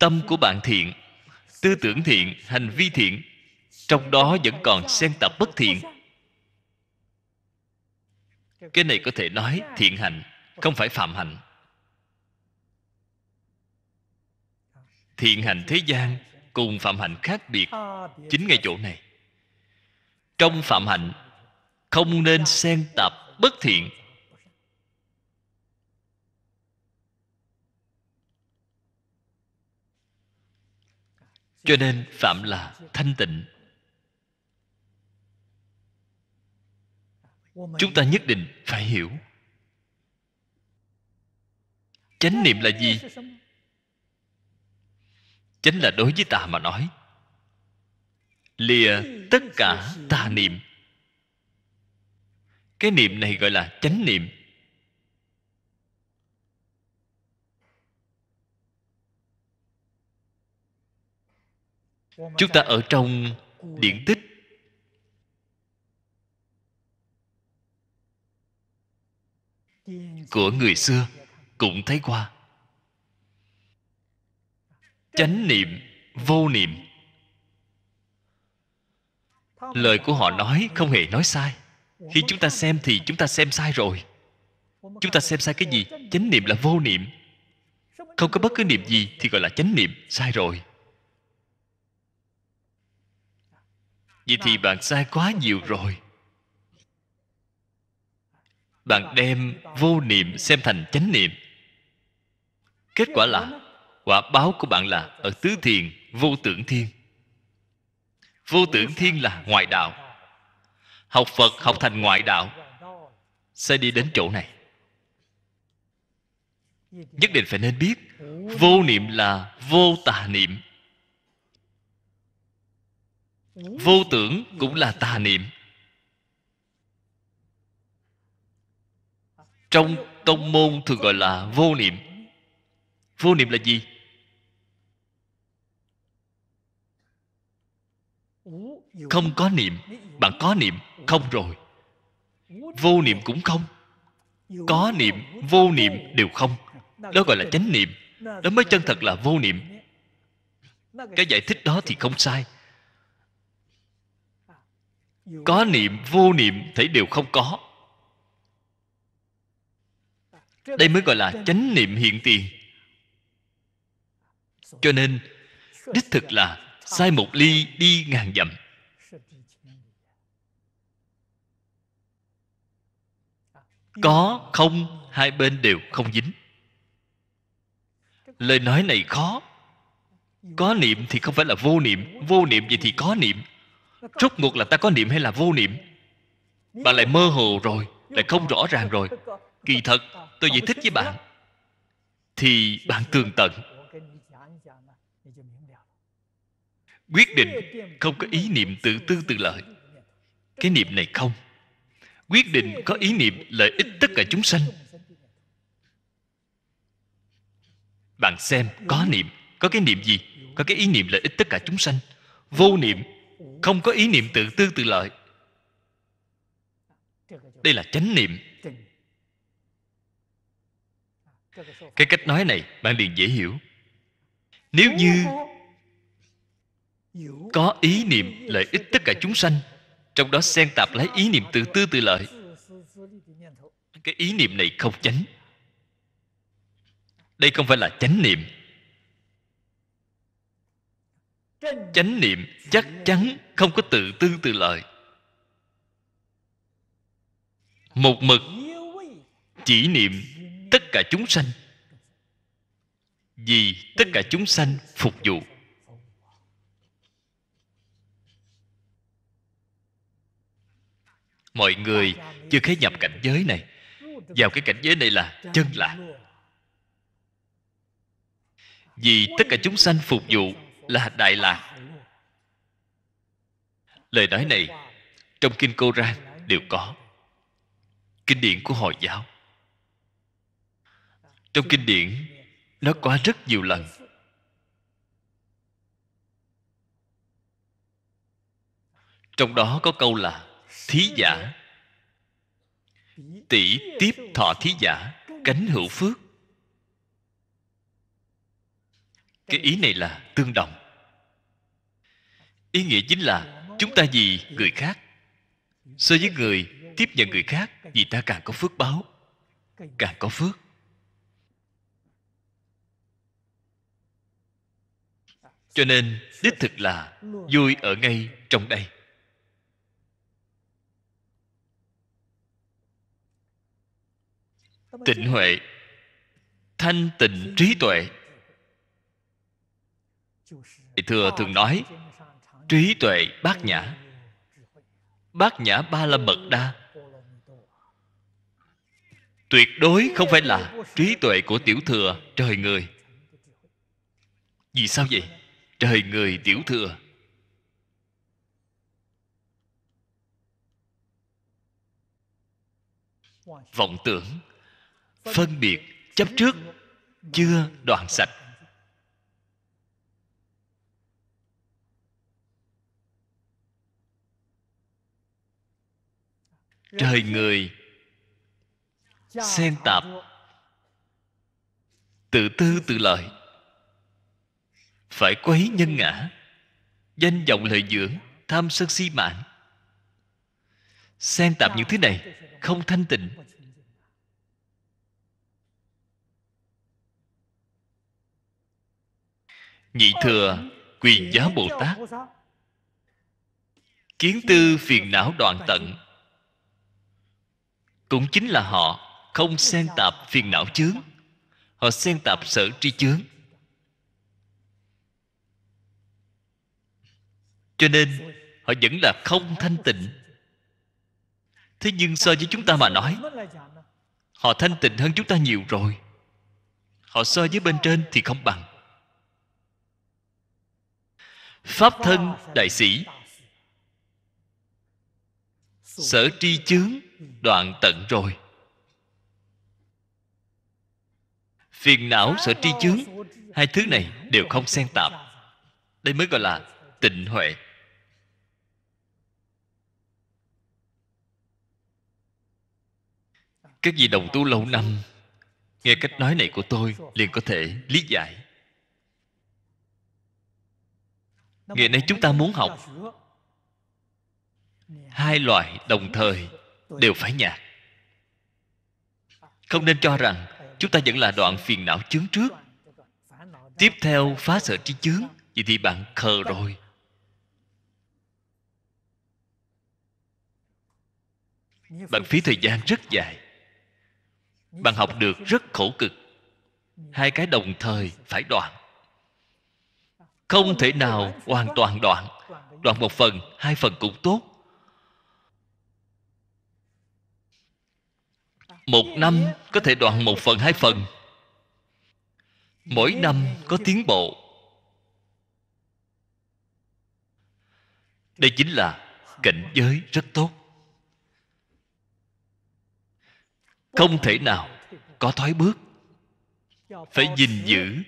tâm của bạn thiện tư tưởng thiện hành vi thiện trong đó vẫn còn xen tạp bất thiện cái này có thể nói thiện hạnh không phải phạm hạnh thiện hạnh thế gian cùng phạm hạnh khác biệt chính ngay chỗ này trong phạm hạnh không nên xen tạp bất thiện cho nên phạm là thanh tịnh chúng ta nhất định phải hiểu chánh niệm là gì chính là đối với ta mà nói lìa tất cả tà niệm cái niệm này gọi là chánh niệm chúng ta ở trong điển tích của người xưa cũng thấy qua chánh niệm vô niệm lời của họ nói không hề nói sai khi chúng ta xem thì chúng ta xem sai rồi chúng ta xem sai cái gì chánh niệm là vô niệm không có bất cứ niệm gì thì gọi là chánh niệm sai rồi vì thì vâng. bạn sai quá nhiều rồi Bạn vâng. đem vô niệm xem thành chánh niệm Kết quả là Quả báo của bạn là Ở tứ thiền vô tưởng thiên Vô tưởng thiên là ngoại đạo Học Phật học thành ngoại đạo Sẽ đi đến chỗ này Nhất định phải nên biết Vô niệm là vô tà niệm vô tưởng cũng là tà niệm trong tông môn thường gọi là vô niệm vô niệm là gì không có niệm bạn có niệm không rồi vô niệm cũng không có niệm vô niệm đều không đó gọi là chánh niệm đó mới chân thật là vô niệm cái giải thích đó thì không sai có niệm vô niệm thấy đều không có đây mới gọi là chánh niệm hiện tiền cho nên đích thực là sai một ly đi ngàn dặm có không hai bên đều không dính lời nói này khó có niệm thì không phải là vô niệm vô niệm gì thì có niệm rốt cuộc là ta có niệm hay là vô niệm bạn lại mơ hồ rồi lại không rõ ràng rồi kỳ thật tôi giải thích với bạn thì bạn tường tận quyết định không có ý niệm tự tư tự lợi cái niệm này không quyết định có ý niệm lợi ích tất cả chúng sanh bạn xem có niệm có cái niệm gì có cái ý niệm lợi ích tất cả chúng sanh vô niệm không có ý niệm tự tư tự lợi đây là chánh niệm cái cách nói này bạn liền dễ hiểu nếu như có ý niệm lợi ích tất cả chúng sanh trong đó xen tạp lấy ý niệm tự tư tự lợi cái ý niệm này không chánh đây không phải là chánh niệm chánh niệm chắc chắn không có tự tư tự lợi một mực chỉ niệm tất cả chúng sanh vì tất cả chúng sanh phục vụ mọi người chưa khế nhập cảnh giới này vào cái cảnh giới này là chân lạc vì tất cả chúng sanh phục vụ là đại lạc lời nói này trong kinh Cô Ra đều có kinh điển của hồi giáo trong kinh điển nó có rất nhiều lần trong đó có câu là thí giả tỷ tiếp thọ thí giả cánh hữu phước cái ý này là tương đồng ý nghĩa chính là chúng ta vì người khác so với người tiếp nhận người khác vì ta càng có phước báo càng có phước cho nên đích thực là vui ở ngay trong đây tịnh huệ thanh tịnh trí tuệ thầy thừa thường nói trí tuệ bát nhã bát nhã ba la mật đa tuyệt đối không phải là trí tuệ của tiểu thừa trời người vì sao vậy trời người tiểu thừa vọng tưởng phân biệt chấp trước chưa đoạn sạch trời người xen tạp tự tư tự lợi phải quấy nhân ngã danh vọng lợi dưỡng tham sân si mạn xen tạp những thứ này không thanh tịnh nhị thừa quyền giáo bồ tát kiến tư phiền não đoạn tận cũng chính là họ không xen tạp phiền não chướng họ xen tạp sở tri chướng cho nên họ vẫn là không thanh tịnh thế nhưng so với chúng ta mà nói họ thanh tịnh hơn chúng ta nhiều rồi họ so với bên trên thì không bằng pháp thân đại sĩ sở tri chướng đoạn tận rồi phiền não sợ tri chướng hai thứ này đều không xen tạp đây mới gọi là tịnh huệ các vị đồng tu lâu năm nghe cách nói này của tôi liền có thể lý giải ngày nay chúng ta muốn học hai loại đồng thời đều phải nhạt không nên cho rằng chúng ta vẫn là đoạn phiền não chướng trước tiếp theo phá sợ trí chướng vậy thì bạn khờ rồi bạn phí thời gian rất dài bạn học được rất khổ cực hai cái đồng thời phải đoạn không thể nào hoàn toàn đoạn đoạn một phần hai phần cũng tốt một năm có thể đoạn một phần hai phần mỗi năm có tiến bộ đây chính là cảnh giới rất tốt không thể nào có thoái bước phải gìn giữ